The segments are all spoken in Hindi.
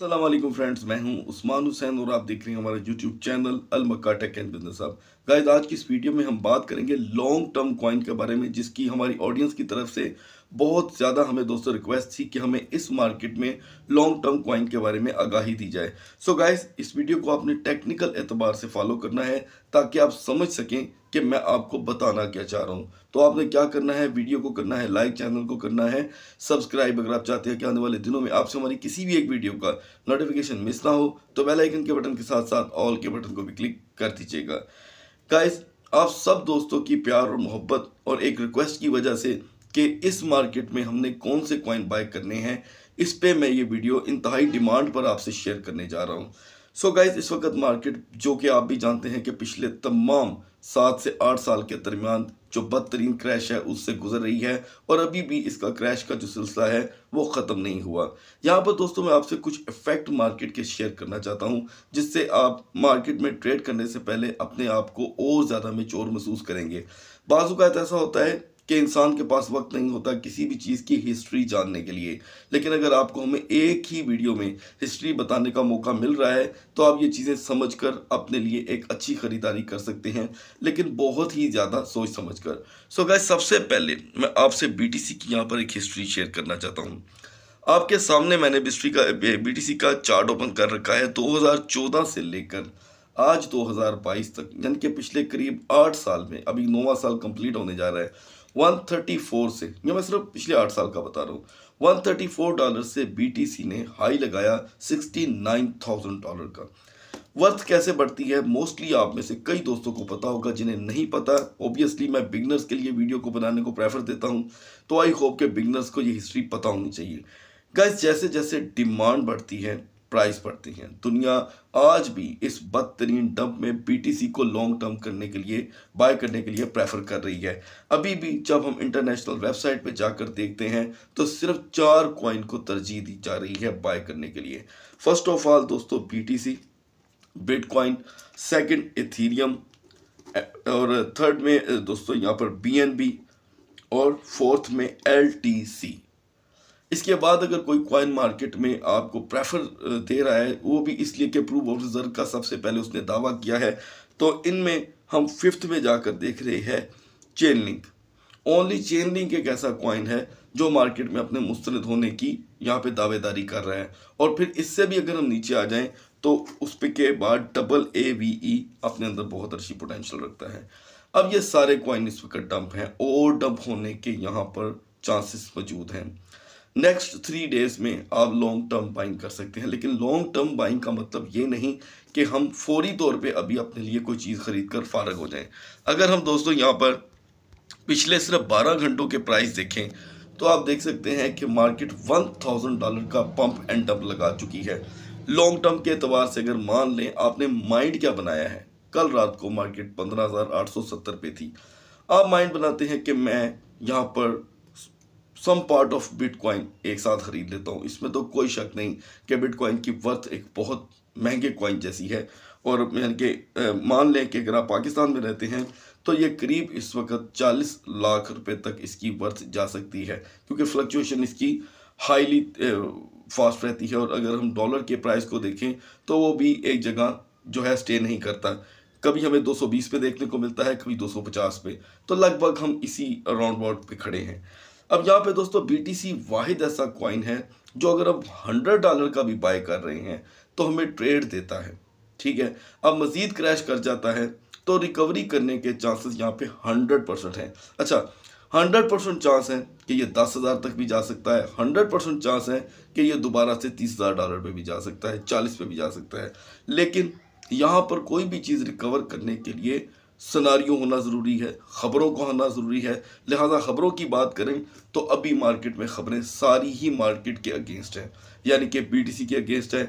असलम फ्रेंड्स मैं हूं उस्मान हुसैन और आप देख रहे हैं हमारा YouTube channel Al Makka tech and business अब गाइस आज की इस वीडियो में हम बात करेंगे लॉन्ग टर्म कॉइन के बारे में जिसकी हमारी ऑडियंस की तरफ से बहुत ज़्यादा हमें दोस्तों रिक्वेस्ट थी कि हमें इस मार्केट में लॉन्ग टर्म क्वाइन के बारे में आगाही दी जाए सो so गाइस इस वीडियो को आपने टेक्निकल एतबार से फॉलो करना है ताकि आप समझ सकें कि मैं आपको बताना क्या चाह रहा हूँ तो आपने क्या करना है वीडियो को करना है लाइक चैनल को करना है सब्सक्राइब अगर आप चाहते हैं कि आने वाले दिनों में आपसे हमारी किसी भी एक वीडियो का नोटिफिकेशन मिस ना हो तो बेल आइकन के बटन के साथ साथ ऑल के बटन को भी क्लिक कर दीजिएगा गाइस आप सब दोस्तों की प्यार और मोहब्बत और एक रिक्वेस्ट की वजह से कि इस मार्केट में हमने कौन से कॉइन बाय करने हैं इस पे मैं ये वीडियो इंतहाई डिमांड पर आपसे शेयर करने जा रहा हूँ सो गाइज इस वक्त मार्केट जो कि आप भी जानते हैं कि पिछले तमाम सात से आठ साल के दरमियान जो बदतरीन क्रैश है उससे गुजर रही है और अभी भी इसका क्रैश का जो सिलसिला है वो ख़त्म नहीं हुआ यहाँ पर दोस्तों मैं आपसे कुछ इफेक्ट मार्केट के शेयर करना चाहता हूँ जिससे आप मार्केट में ट्रेड करने से पहले अपने आप को और ज़्यादा मेच्योर महसूस करेंगे बाजू का ऐसा होता है कि इंसान के पास वक्त नहीं होता किसी भी चीज़ की हिस्ट्री जानने के लिए लेकिन अगर आपको हमें एक ही वीडियो में हिस्ट्री बताने का मौका मिल रहा है तो आप ये चीज़ें समझ कर अपने लिए एक अच्छी ख़रीदारी कर सकते हैं लेकिन बहुत ही ज़्यादा सोच समझ कर सो so गाइस सबसे पहले मैं आपसे बी की यहाँ पर एक हिस्ट्री शेयर करना चाहता हूँ आपके सामने मैंने बिस्ट्री का सी का चार्ट ओपन कर रखा है चौदह से लेकर आज 2022 तक यानी कि पिछले करीब आठ साल में अभी नौवा साल कंप्लीट होने जा रहा है 134 से ये मैं सिर्फ पिछले आठ साल का बता रहा हूँ 134 डॉलर से बीटीसी ने हाई लगाया 69,000 डॉलर का वर्थ कैसे बढ़ती है मोस्टली आप में से कई दोस्तों को पता होगा जिन्हें नहीं पता ओबियसली मैं बिगनर्स के लिए वीडियो को बनाने को प्रेफर देता हूँ तो आई होप के बिगनर्स को ये हिस्ट्री पता होनी चाहिए गैस जैसे जैसे डिमांड बढ़ती है प्राइस पड़ती हैं दुनिया आज भी इस बदतरीन डब में बीटीसी को लॉन्ग टर्म करने के लिए बाय करने के लिए प्रेफर कर रही है अभी भी जब हम इंटरनेशनल वेबसाइट पर जाकर देखते हैं तो सिर्फ चार कॉइन को तरजीह दी जा रही है बाय करने के लिए फर्स्ट ऑफ ऑल दोस्तों बीटीसी बिटकॉइन सेकंड इथीरियम और थर्ड में दोस्तों यहाँ पर बी और फोर्थ में सी इसके बाद अगर कोई कॉइन मार्केट में आपको प्रेफर दे रहा है वो भी इसलिए कि प्रूफ ऑफ रिजर्व का सबसे पहले उसने दावा किया है तो इनमें हम फिफ्थ में जाकर देख रहे हैं Chainlink only Chainlink एक ऐसा कॉइन है जो मार्केट में अपने मुस्तरद होने की यहाँ पे दावेदारी कर रहा है और फिर इससे भी अगर हम नीचे आ जाएं तो उस पर के बाद डबल ए वी ई अपने अंदर बहुत अच्छी पोटेंशियल रखता है अब ये सारे कॉइन इस वक्त डंप हैं और डंप होने के यहाँ पर चांसेस मौजूद हैं नेक्स्ट थ्री डेज में आप लॉन्ग टर्म बाइंग कर सकते हैं लेकिन लॉन्ग टर्म बाइंग का मतलब ये नहीं कि हम फौरी तौर पे अभी अपने लिए कोई चीज़ खरीद कर फारग हो जाएं अगर हम दोस्तों यहाँ पर पिछले सिर्फ 12 घंटों के प्राइस देखें तो आप देख सकते हैं कि मार्केट 1000 डॉलर का पंप एंड डंप लगा चुकी है लॉन्ग टर्म के अतबार से अगर मान लें आपने माइंड क्या बनाया है कल रात को मार्केट सत्तर पे थी आप माइंड बनाते हैं कि मैं यहाँ पर सम पार्ट ऑफ बिटकॉइन एक साथ खरीद लेता हूँ इसमें तो कोई शक नहीं कि बिटकॉइन की वर्थ एक बहुत महंगे कॉइन जैसी है और यानी कि मान लें कि अगर आप पाकिस्तान में रहते हैं तो ये करीब इस वक्त 40 लाख रुपए तक इसकी वर्थ जा सकती है क्योंकि फ्लक्चुएशन इसकी हाईली फास्ट रहती है और अगर हम डॉलर के प्राइस को देखें तो वो भी एक जगह जो है स्टे नहीं करता कभी हमें 220 पे देखने को मिलता है कभी 250 पे तो लगभग हम इसी अराउंड अबाउट पे खड़े हैं अब यहाँ पे दोस्तों सी वाहिद ऐसा क्वाइन है जो अगर हम हंड्रेड डॉलर का भी बाय कर रहे हैं तो हमें ट्रेड देता है ठीक है अब मज़ीद क्रैश कर जाता है तो रिकवरी करने के चांसेस यहाँ पे हंड्रेड परसेंट हैं अच्छा हंड्रेड परसेंट चांस है कि ये दस हज़ार तक भी जा सकता है हंड्रेड परसेंट चांस है कि ये दोबारा से तीस हज़ार डॉलर पे भी जा सकता है चालीस पे भी जा सकता है लेकिन यहाँ पर कोई भी चीज़ रिकवर करने के लिए सिनारियो होना ज़रूरी है ख़बरों को आना ज़रूरी है लिहाजा ख़बरों की बात करें तो अभी मार्केट में ख़बरें सारी ही मार्केट के अगेंस्ट हैं यानी कि सी के अगेंस्ट है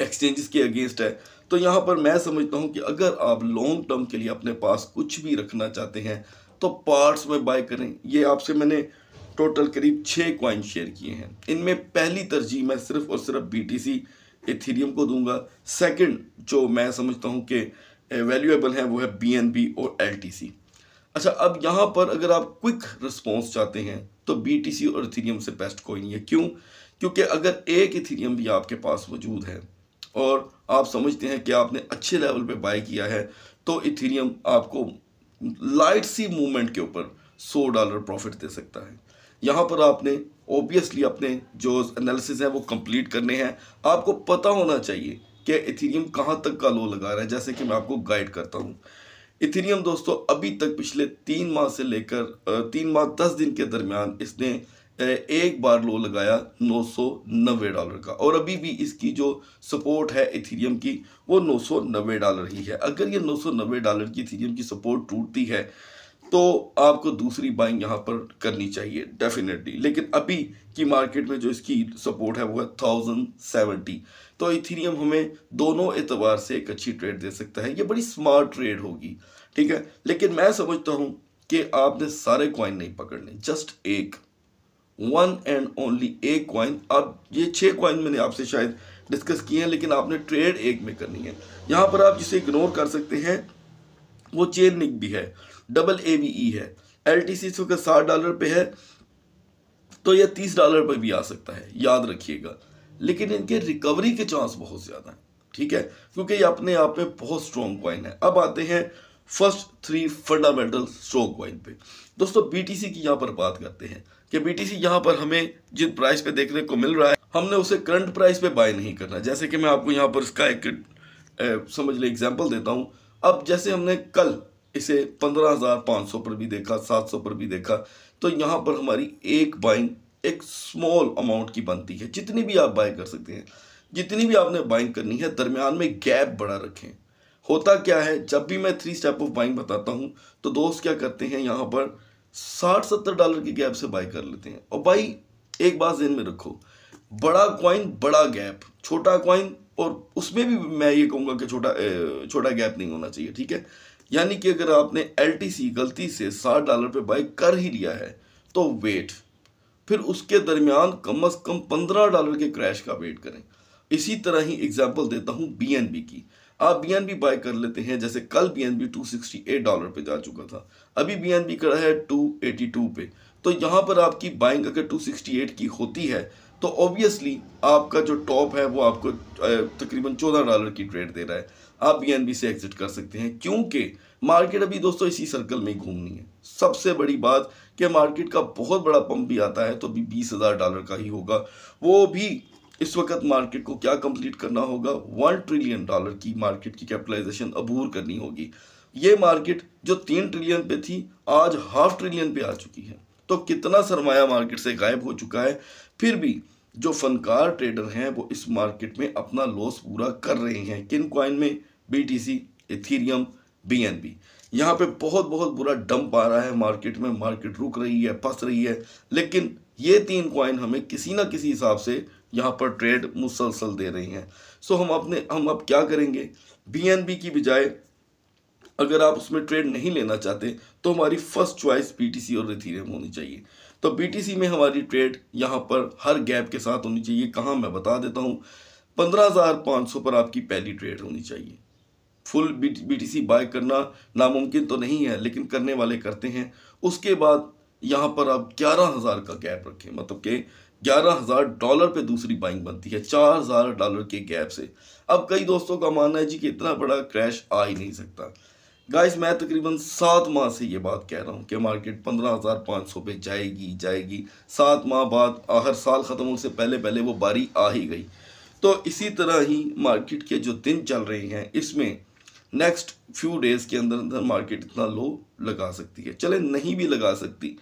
एक्सचेंजेस के अगेंस्ट है तो यहाँ पर मैं समझता हूँ कि अगर आप लॉन्ग टर्म के लिए अपने पास कुछ भी रखना चाहते हैं तो पार्ट्स में बाय करें ये आपसे मैंने टोटल करीब छः क्वाइन शेयर किए हैं इनमें पहली तरजीह मैं सिर्फ और सिर्फ बी टी सी एथीरियम को दूंगा सेकंड जो मैं समझता हूँ कि वैल्यूएबल हैं वो है बी और एल अच्छा अब यहाँ पर अगर आप क्विक रिस्पॉन्स चाहते हैं तो बी और इथीरियम से बेस्ट कोई नहीं है क्यों क्योंकि अगर एक इथीरियम भी आपके पास मौजूद है और आप समझते हैं कि आपने अच्छे लेवल पे बाय किया है तो इथीरियम आपको लाइट सी मूवमेंट के ऊपर सौ डॉलर प्रॉफिट दे सकता है यहाँ पर आपने ओबियसली अपने जो एनालिसिस हैं वो कंप्लीट करने हैं आपको पता होना चाहिए कि इथेरियम कहाँ तक का लो लगा रहा है जैसे कि मैं आपको गाइड करता हूँ इथेरियम दोस्तों अभी तक पिछले तीन माह से लेकर तीन माह दस दिन के दरमियान इसने एक बार लो लगाया नौ सौ नब्बे डॉलर का और अभी भी इसकी जो सपोर्ट है इथेरियम की वो नौ सौ नब्बे डॉलर ही है अगर ये नौ सौ नब्बे डॉलर की इथेरियम की सपोर्ट टूटती है तो आपको दूसरी बाइंग यहाँ पर करनी चाहिए डेफिनेटली लेकिन अभी की मार्केट में जो इसकी सपोर्ट है वो है थाउजेंड सेवेंटी तो इथीरियम हमें दोनों एतबार से एक अच्छी ट्रेड दे सकता है ये बड़ी स्मार्ट ट्रेड होगी ठीक है लेकिन मैं समझता हूँ कि आपने सारे कॉइन नहीं पकड़ने जस्ट एक वन एंड ओनली एक कॉइन अब ये छः कॉइन मैंने आपसे शायद डिस्कस किए हैं लेकिन आपने ट्रेड एक में करनी है यहाँ पर आप जिसे इग्नोर कर सकते हैं वो चेन निक भी है डबल ए बी ई है एल टी सी चूंकि साठ डॉलर पे है तो यह तीस डॉलर पर भी आ सकता है याद रखिएगा लेकिन इनके रिकवरी के चांस बहुत ज़्यादा हैं ठीक है क्योंकि ये अपने आप में बहुत स्ट्रॉन्ग क्वाइन है अब आते हैं first three fundamental strong coin पे दोस्तों बीटीसी की यहाँ पर बात करते हैं कि बीटीसी यहाँ पर हमें जिन प्राइस पे देखने को मिल रहा है हमने उसे करंट प्राइस पे बाय नहीं करना जैसे कि मैं आपको यहाँ पर इसका एक ए, समझ ले एग्जाम्पल देता हूँ अब जैसे हमने कल इसे पंद्रह हज़ार पाँच सौ पर भी देखा सात सौ पर भी देखा तो यहाँ पर हमारी एक बाइंग एक स्मॉल अमाउंट की बनती है जितनी भी आप बाई कर सकते हैं जितनी भी आपने बाइंग करनी है दरमियान में गैप बड़ा रखें होता क्या है जब भी मैं थ्री स्टेप ऑफ बाइंग बताता हूँ तो दोस्त क्या करते हैं यहाँ पर साठ सत्तर डॉलर के गैप से बाई कर लेते हैं और भाई एक बात जेन में रखो बड़ा कॉइन बड़ा गैप छोटा कॉइन और उसमें भी मैं ये कहूँगा कि छोटा छोटा गैप नहीं होना चाहिए ठीक है यानी कि अगर आपने एल गलती से साठ डॉलर पे बाई कर ही लिया है तो वेट फिर उसके दरमियान कम अज़ कम पंद्रह डॉलर के क्रैश का वेट करें इसी तरह ही एग्जाम्पल देता हूँ बी की आप बी एन बी बाय कर लेते हैं जैसे कल B N B two sixty eight dollar पे जा चुका था अभी बी एन बी करा है टू एटी टू पे तो यहाँ पर आपकी बाइंग अगर टू सिक्सटी एट की होती है तो ऑब्वियसली आपका जो टॉप है वो आपको तकरीबन चौदह डॉलर की ट्रेड दे रहा है आप बी से एग्जिट कर सकते हैं क्योंकि मार्केट अभी दोस्तों इसी सर्कल में घूमनी है सबसे बड़ी बात कि मार्केट का बहुत बड़ा पंप भी आता है तो अभी बीस हज़ार डॉलर का ही होगा वो भी इस वक्त मार्केट को क्या कंप्लीट करना होगा वन ट्रिलियन डॉलर की मार्केट की कैपिटलाइजेशन अबूर करनी होगी ये मार्केट जो तीन ट्रिलियन पे थी आज हाफ ट्रिलियन पे आ चुकी है तो कितना सरमाया मार्केट से गायब हो चुका है फिर भी जो फनकार ट्रेडर हैं वो इस मार्केट में अपना लॉस पूरा कर रहे हैं किन क्वाइन में B T C ethereum B N B यहाँ पे बहुत बहुत बुरा डंप आ रहा है मार्केट में मार्केट रुक रही है फंस रही है लेकिन ये तीन कॉइन हमें किसी ना किसी हिसाब से यहाँ पर ट्रेड मुसलसल दे रही हैं सो हम अपने हम अब क्या करेंगे बी की बजाय अगर आप उसमें ट्रेड नहीं लेना चाहते तो हमारी फर्स्ट चॉइस बीटीसी और इथेरियम होनी चाहिए तो बीटीसी में हमारी ट्रेड यहाँ पर हर गैप के साथ होनी चाहिए कहाँ मैं बता देता हूँ पंद्रह हज़ार पाँच सौ पर आपकी पहली ट्रेड होनी चाहिए full B T C buy करना नामुमकिन तो नहीं है लेकिन करने वाले करते हैं उसके बाद यहाँ पर आप ग्यारह हज़ार का गैप रखें मतलब कि ग्यारह हज़ार डॉलर पे दूसरी बाइंग बनती है चार हज़ार डॉलर के गैप से अब कई दोस्तों का मानना है जी कि इतना बड़ा क्रैश आ ही नहीं सकता गाइस मैं तकरीबन सात माह से ये बात कह रहा हूँ कि मार्केट पंद्रह हज़ार पाँच सौ पे जाएगी जाएगी सात माह बाद हर साल ख़त्म होने से पहले पहले वो बारी आ ही गई तो इसी तरह ही मार्केट के जो दिन चल रहे हैं इसमें नेक्स्ट फ्यू डेज़ के अंदर अंदर मार्केट इतना लो लगा सकती है चले नहीं भी लगा सकती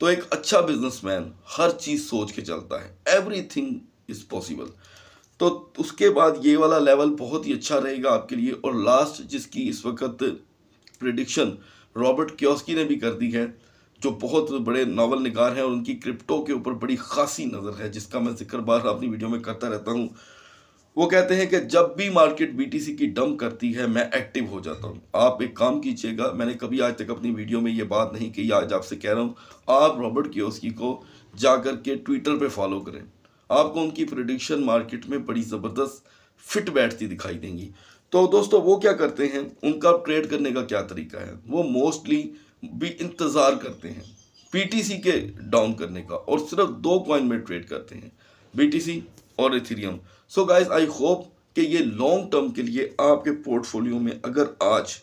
तो एक अच्छा बिजनेसमैन हर चीज़ सोच के चलता है एवरीथिंग इज़ पॉसिबल तो उसके बाद ये वाला लेवल बहुत ही अच्छा रहेगा आपके लिए और लास्ट जिसकी इस वक्त प्रिडिक्शन रॉबर्ट क्योस्की ने भी कर दी है जो बहुत बड़े नावल निगार हैं और उनकी क्रिप्टो के ऊपर बड़ी खासी नज़र है जिसका मैं जिक्र बार अपनी वीडियो में करता रहता हूँ वो कहते हैं कि जब भी मार्केट बीटीसी की डम करती है मैं एक्टिव हो जाता हूँ आप एक काम कीजिएगा मैंने कभी आज तक अपनी वीडियो में ये बात नहीं की आज आपसे कह रहा हूँ आप रॉबर्ट क्योस्की को जा के ट्विटर पे फॉलो करें आपको उनकी प्रोडिक्शन मार्केट में बड़ी ज़बरदस्त फिट बैठती दिखाई देंगी तो दोस्तों वो क्या करते हैं उनका ट्रेड करने का क्या तरीका है वो मोस्टली भी इंतज़ार करते हैं पीटीसी के डाउन करने का और सिर्फ दो कॉइन में ट्रेड करते हैं बीटीसी और ethereum so guys I hope कि ये लॉन्ग टर्म के लिए आपके पोर्टफोलियो में अगर आज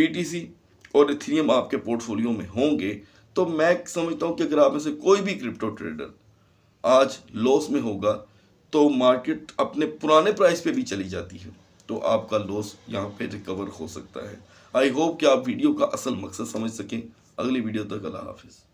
बीटीसी और इथेरियम आपके पोर्टफोलियो में होंगे तो मैं समझता हूँ कि अगर आप में से कोई भी क्रिप्टो ट्रेडर आज लॉस में होगा तो मार्केट अपने पुराने प्राइस पर भी चली जाती है तो आपका लॉस यहाँ पे रिकवर हो सकता है आई होप कि आप वीडियो का असल मकसद समझ सकें अगली वीडियो तक अल्लाह हाफिज़